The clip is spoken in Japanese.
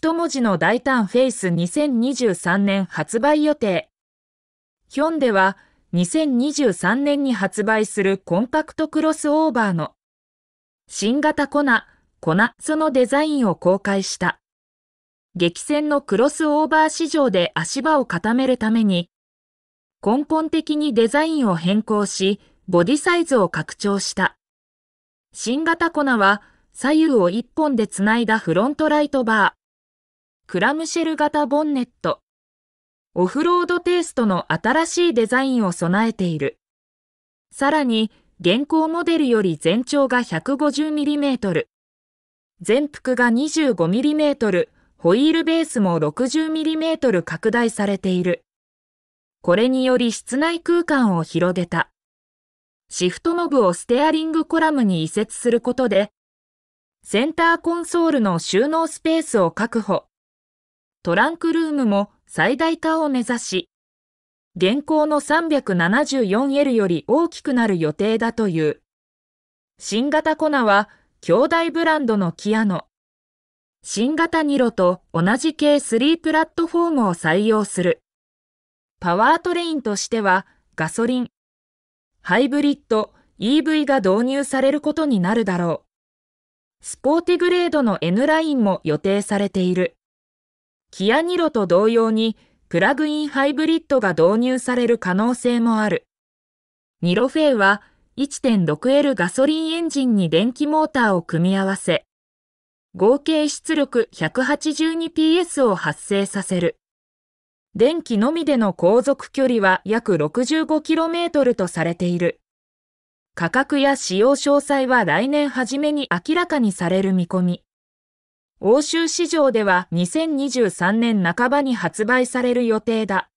一文字の大胆フェイス2023年発売予定。ヒョンでは2023年に発売するコンパクトクロスオーバーの新型コナ、コナ、そのデザインを公開した。激戦のクロスオーバー市場で足場を固めるために根本的にデザインを変更し、ボディサイズを拡張した。新型コナは左右を1本でつないだフロントライトバー、クラムシェル型ボンネット。オフロードテイストの新しいデザインを備えている。さらに、現行モデルより全長が 150mm、全幅が 25mm、ホイールベースも 60mm 拡大されている。これにより室内空間を広げた。シフトノブをステアリングコラムに移設することで、センターコンソールの収納スペースを確保。トランクルームも最大化を目指し、現行の 374L より大きくなる予定だという。新型コナは兄弟ブランドのキアの新型ニロと同じ系3プラットフォームを採用する。パワートレインとしてはガソリン、ハイブリッド、EV が導入されることになるだろう。スポーティグレードの N ラインも予定されている。キアニロと同様にプラグインハイブリッドが導入される可能性もある。ニロフェイは 1.6L ガソリンエンジンに電気モーターを組み合わせ、合計出力 182PS を発生させる。電気のみでの航続距離は約 65km とされている。価格や使用詳細は来年初めに明らかにされる見込み。欧州市場では2023年半ばに発売される予定だ。